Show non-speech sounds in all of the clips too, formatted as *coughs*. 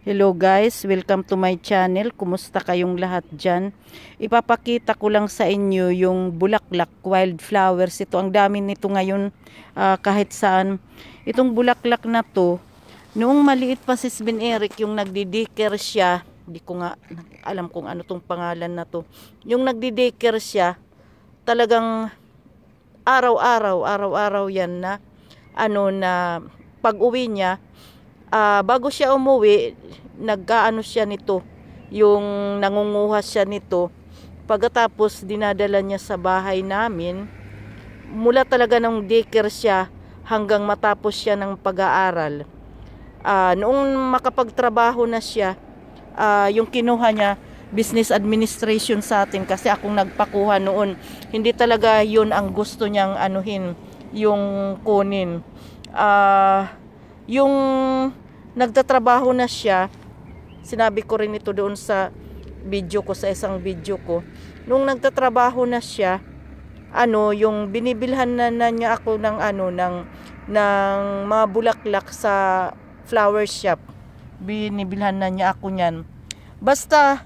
Hello guys, welcome to my channel. Kumusta kayong lahat dyan? Ipapakita ko lang sa inyo yung bulaklak, wildflowers. Ito, ang dami nito ngayon uh, kahit saan. Itong bulaklak na to, noong maliit pa si Sven Eric, yung nagdidiker siya, hindi ko nga alam kung ano tong pangalan na to. Yung nagdidiker siya, talagang araw-araw, araw-araw yan na, ano na, pag uwi niya, uh, bago siya umuwi, nagkaano siya nito, yung nangunguha siya nito. Pagkatapos dinadala niya sa bahay namin, mula talaga nung daycare siya hanggang matapos siya ng pag-aaral. Uh, noong makapagtrabaho na siya, uh, yung kinuha niya, business administration sa atin kasi akong nagpakuha noon. Hindi talaga yun ang gusto niyang anuhin, yung kunin. Ah... Uh, yung nagtatrabaho na siya, sinabi ko rin ito doon sa video ko, sa isang video ko, nung nagtatrabaho na siya, ano, yung binibilhan na, na niya ako ng ano, ng, ng mga bulaklak sa flower shop. Binibilhan na niya ako niyan. Basta,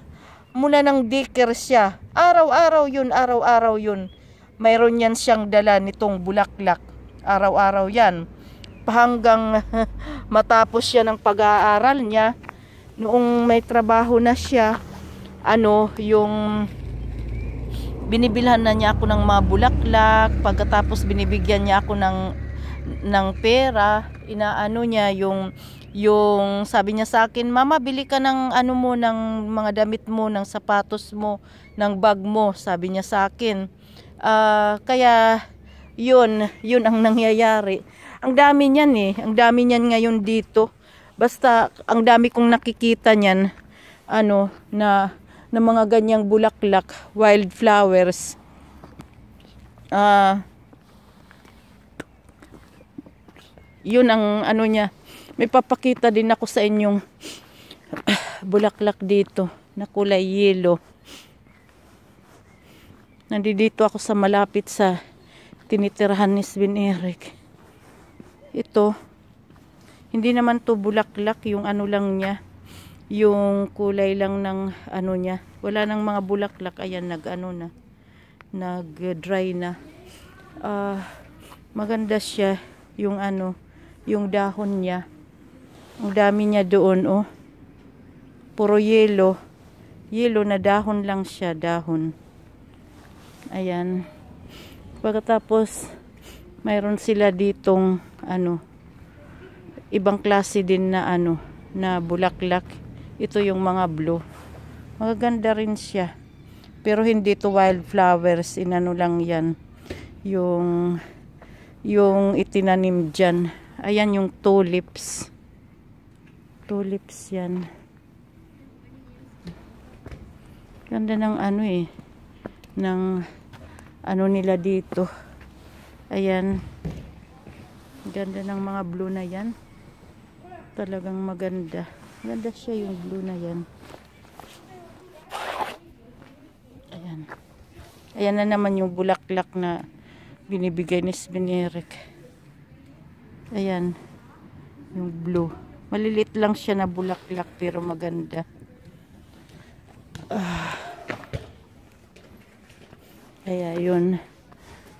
muna ng daycare siya. Araw-araw yun, araw-araw yun. Mayroon yan siyang dala nitong bulaklak. Araw-araw yan hanggang *laughs* matapos siya ng pag-aaral niya noong may trabaho na siya ano yung binibilhan na niya ako ng mga bulaklak pagkatapos binibigyan niya ako ng ng pera inaano niya yung yung sabi niya sa akin mama bili ka ng ano mo ng mga damit mo ng sapatos mo ng bag mo sabi niya sa akin uh, kaya yun yun ang nangyayari ang dami niyan eh. Ang dami niyan ngayon dito. Basta ang dami kong nakikita niyan ano na na mga ganyang bulaklak, wildflowers. Ah uh, 'Yun ang ano niya. May papakita din ako sa inyong *coughs* bulaklak dito na kulay yelo. Nandito ako sa malapit sa tinitirahan ni Sven Eric ito hindi naman to bulaklak yung ano lang niya yung kulay lang ng ano niya wala nang mga bulaklak ayan nag ano na nag dry na uh, maganda siya yung ano yung dahon niya ang dami niya doon oh puro yelo yelo na dahon lang siya dahon ayan pagkatapos mayroon sila ditong ano ibang klase din na ano na bulaklak. Ito yung mga blue. Magaganda rin siya. Pero hindi to wildflowers, inano lang 'yan. Yung yung itinanim diyan. Ayan yung tulips. Tulips 'yan. Ganda ng ano eh ng ano nila dito. Ayan. Ganda ng mga blue na yan. Talagang maganda. Maganda siya yung blue na yan. Ayan. Ayan na naman yung bulaklak na binibigay ni Sveneric. Ayan. Yung blue. Malilit lang siya na bulaklak pero maganda. Ah. Kaya yun.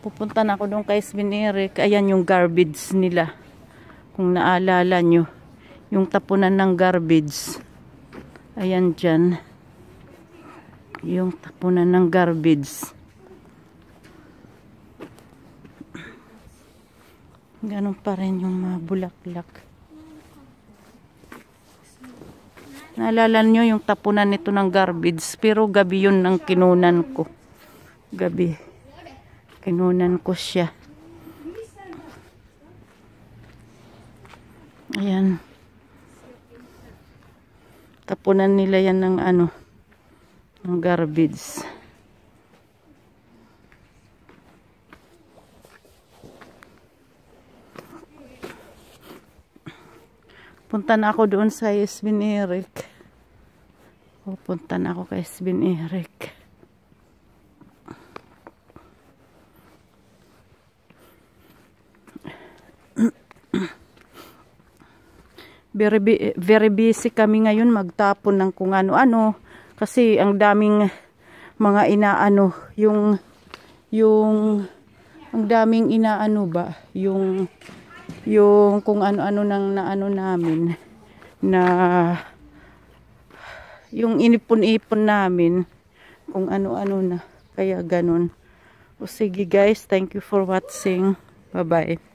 Pupunta na ako doon kay Sveneric. Ayan yung garbage nila. Kung naalala nyo. Yung tapunan ng garbage. Ayan dyan. Yung tapunan ng garbage. ganun pa rin yung mga bulaklak. Naalala nyo yung tapunan nito ng garbage. Pero gabi yun ng kinunan ko. Gabi. Kinunan ko siya. Ayan. Tapunan nila yan ng ano, ng garbage. Punta na ako doon sa Esbin Eric. E Pupunta na ako kay Esbin Eric. E very, very busy kami ngayon magtapon ng kung ano-ano kasi ang daming mga inaano yung yung ang daming inaano ba yung yung kung ano-ano nang naano namin na yung inipon-ipon namin kung ano-ano na kaya ganun o sige guys thank you for watching bye bye